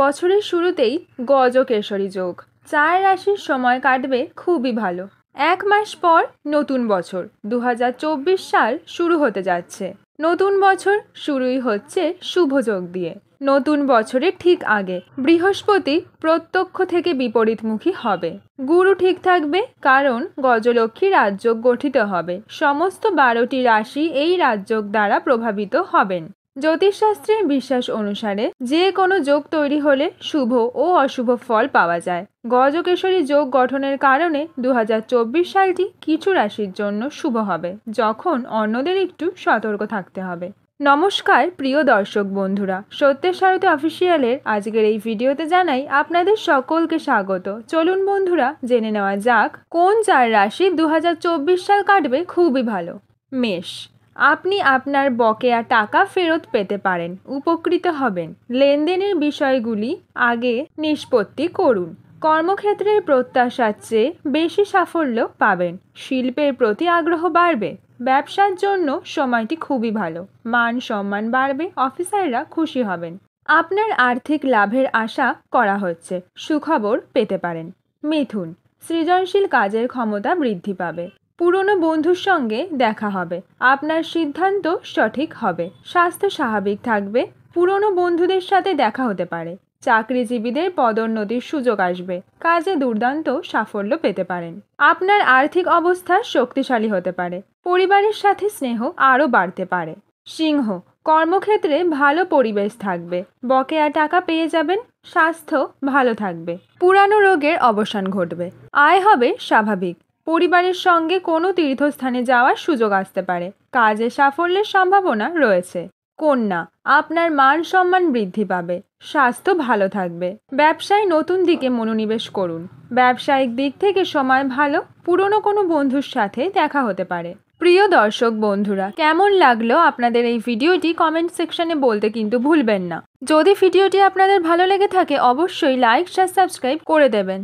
বছরের শুরুতেই গজকেশরী যোগ চার রাশির সময় কাটবে খুবই ভালো এক মাস পর নতুন বছর দু সাল শুরু হতে যাচ্ছে নতুন বছর শুরুই হচ্ছে শুভ যোগ দিয়ে নতুন বছরের ঠিক আগে বৃহস্পতি প্রত্যক্ষ থেকে বিপরীতমুখী হবে গুরু ঠিক থাকবে কারণ গজলক্ষ্মী রাজযোগ গঠিত হবে সমস্ত বারোটি রাশি এই রাজযোগ দ্বারা প্রভাবিত হবেন জ্যোতিষশাস্ত্রের বিশ্বাস অনুসারে যে কোনো যোগ তৈরি হলে শুভ ও অশুভ ফল পাওয়া যায় গজকেশরী যোগ গঠনের কারণে দু সালটি কিছু রাশির জন্য শুভ হবে যখন অন্যদের একটু সতর্ক থাকতে হবে নমস্কার প্রিয় দর্শক বন্ধুরা সত্যের সারথী অফিসিয়ালের আজকের এই ভিডিওতে জানাই আপনাদের সকলকে স্বাগত চলুন বন্ধুরা জেনে নেওয়া যাক কোন চার রাশি দু সাল কাটবে খুবই ভালো মেষ আপনি আপনার বকেয়া টাকা ফেরত পেতে পারেন উপকৃত হবেন লেনদেনের বিষয়গুলি আগে নিষ্পত্তি করুন কর্মক্ষেত্রের প্রত্যাশার চেয়ে বেশি সাফল্য পাবেন শিল্পের প্রতি আগ্রহ বাড়বে ব্যবসার জন্য সময়টি খুবই ভালো মান সম্মান বাড়বে অফিসাররা খুশি হবেন আপনার আর্থিক লাভের আশা করা হচ্ছে সুখবর পেতে পারেন মিথুন সৃজনশীল কাজের ক্ষমতা বৃদ্ধি পাবে পুরনো বন্ধুর সঙ্গে দেখা হবে আপনার সিদ্ধান্ত সঠিক হবে স্বাস্থ্য স্বাভাবিক থাকবে পুরনো বন্ধুদের সাথে দেখা হতে পারে চাকরিজীবীদের পদোন্নতির সুযোগ আসবে কাজে দুর্দান্ত সাফল্য পেতে পারেন আপনার আর্থিক অবস্থা শক্তিশালী হতে পারে পরিবারের সাথে স্নেহ আরও বাড়তে পারে সিংহ কর্মক্ষেত্রে ভালো পরিবেশ থাকবে বকেয়া টাকা পেয়ে যাবেন স্বাস্থ্য ভালো থাকবে পুরানো রোগের অবসান ঘটবে আয় হবে স্বাভাবিক পরিবারের সঙ্গে কোনো তীর্থস্থানে যাওয়ার সুযোগ আসতে পারে কাজে সাফল্যের সম্ভাবনা রয়েছে কন্যা আপনার মান সম্মান বৃদ্ধি পাবে স্বাস্থ্য ভালো থাকবে ব্যবসায় নতুন দিকে মনোনিবেশ করুন ব্যবসায়িক দিক থেকে সময় ভালো পুরনো কোনো বন্ধুর সাথে দেখা হতে পারে প্রিয় দর্শক বন্ধুরা কেমন লাগলো আপনাদের এই ভিডিওটি কমেন্ট সেকশনে বলতে কিন্তু ভুলবেন না যদি ভিডিওটি আপনাদের ভালো লেগে থাকে অবশ্যই লাইক সাবস্ক্রাইব করে দেবেন